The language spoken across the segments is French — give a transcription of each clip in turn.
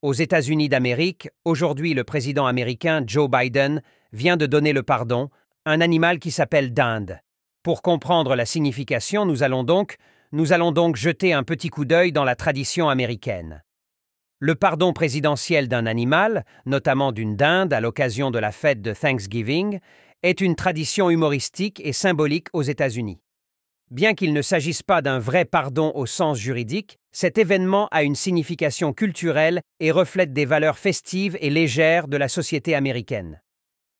Aux États-Unis d'Amérique, aujourd'hui le président américain Joe Biden vient de donner le pardon à un animal qui s'appelle dinde. Pour comprendre la signification, nous allons donc nous allons donc jeter un petit coup d'œil dans la tradition américaine. Le pardon présidentiel d'un animal, notamment d'une dinde à l'occasion de la fête de Thanksgiving, est une tradition humoristique et symbolique aux États-Unis. Bien qu'il ne s'agisse pas d'un vrai pardon au sens juridique, cet événement a une signification culturelle et reflète des valeurs festives et légères de la société américaine.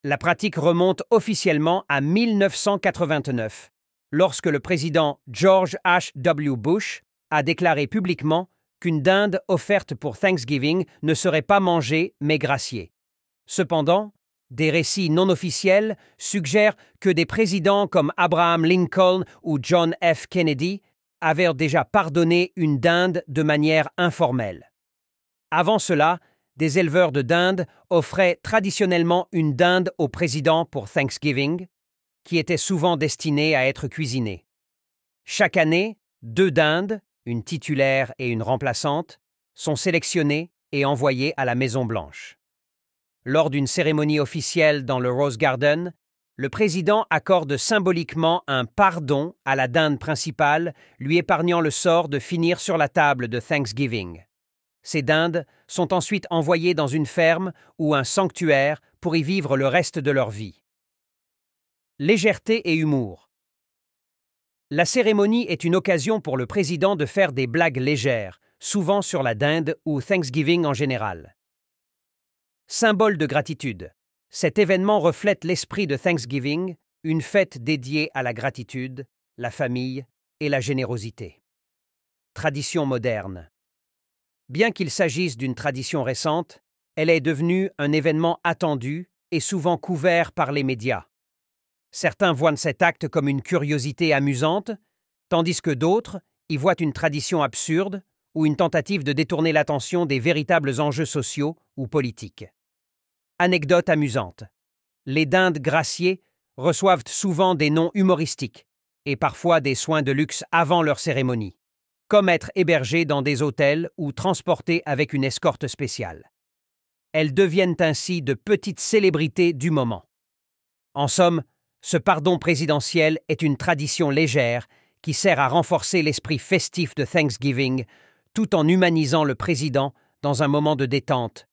La pratique remonte officiellement à 1989, lorsque le président George H. W. Bush a déclaré publiquement qu'une dinde offerte pour Thanksgiving ne serait pas mangée mais graciée. Cependant, des récits non officiels suggèrent que des présidents comme Abraham Lincoln ou John F. Kennedy avaient déjà pardonné une dinde de manière informelle. Avant cela, des éleveurs de dinde offraient traditionnellement une dinde au président pour Thanksgiving, qui était souvent destinée à être cuisinée. Chaque année, deux dindes, une titulaire et une remplaçante, sont sélectionnées et envoyées à la Maison-Blanche. Lors d'une cérémonie officielle dans le Rose Garden, le président accorde symboliquement un pardon à la dinde principale, lui épargnant le sort de finir sur la table de Thanksgiving. Ces dindes sont ensuite envoyées dans une ferme ou un sanctuaire pour y vivre le reste de leur vie. Légèreté et humour. La cérémonie est une occasion pour le président de faire des blagues légères, souvent sur la dinde ou Thanksgiving en général. Symbole de gratitude. Cet événement reflète l'esprit de Thanksgiving, une fête dédiée à la gratitude, la famille et la générosité. Tradition moderne. Bien qu'il s'agisse d'une tradition récente, elle est devenue un événement attendu et souvent couvert par les médias. Certains voient cet acte comme une curiosité amusante, tandis que d'autres y voient une tradition absurde ou une tentative de détourner l'attention des véritables enjeux sociaux ou politiques. Anecdote amusante. Les dindes graciées reçoivent souvent des noms humoristiques et parfois des soins de luxe avant leur cérémonie, comme être hébergées dans des hôtels ou transportées avec une escorte spéciale. Elles deviennent ainsi de petites célébrités du moment. En somme, ce pardon présidentiel est une tradition légère qui sert à renforcer l'esprit festif de Thanksgiving tout en humanisant le président dans un moment de détente